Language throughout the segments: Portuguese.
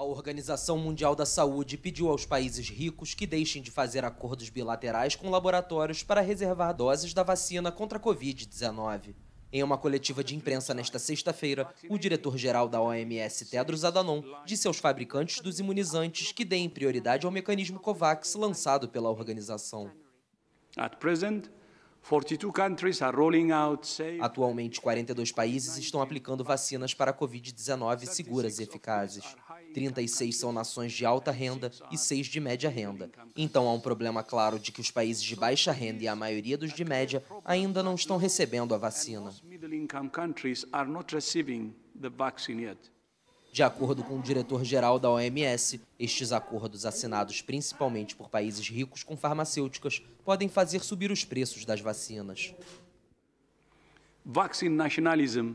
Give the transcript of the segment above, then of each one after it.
A Organização Mundial da Saúde pediu aos países ricos que deixem de fazer acordos bilaterais com laboratórios para reservar doses da vacina contra a Covid-19. Em uma coletiva de imprensa nesta sexta-feira, o diretor-geral da OMS, Tedros Adhanom, disse aos fabricantes dos imunizantes que deem prioridade ao mecanismo COVAX lançado pela organização. Atualmente, 42 países estão aplicando vacinas para a Covid-19 seguras e eficazes. 36 são nações de alta renda e 6 de média renda. Então há um problema claro de que os países de baixa renda e a maioria dos de média ainda não estão recebendo a vacina. De acordo com o diretor-geral da OMS, estes acordos assinados principalmente por países ricos com farmacêuticas podem fazer subir os preços das vacinas. Vaccine nationalism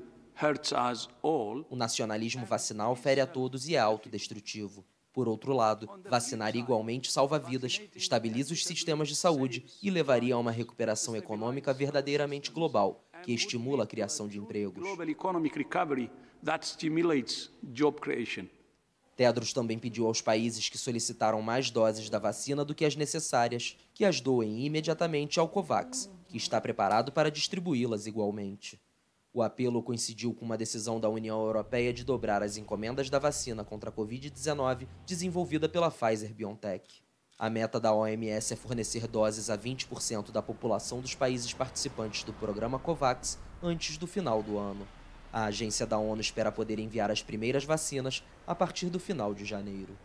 o nacionalismo vacinal fere a todos e é autodestrutivo. Por outro lado, vacinar igualmente salva vidas, estabiliza os sistemas de saúde e levaria a uma recuperação econômica verdadeiramente global, que estimula a criação de empregos. Tedros também pediu aos países que solicitaram mais doses da vacina do que as necessárias que as doem imediatamente ao COVAX, que está preparado para distribuí-las igualmente. O apelo coincidiu com uma decisão da União Europeia de dobrar as encomendas da vacina contra a Covid-19 desenvolvida pela Pfizer BioNTech. A meta da OMS é fornecer doses a 20% da população dos países participantes do programa COVAX antes do final do ano. A agência da ONU espera poder enviar as primeiras vacinas a partir do final de janeiro.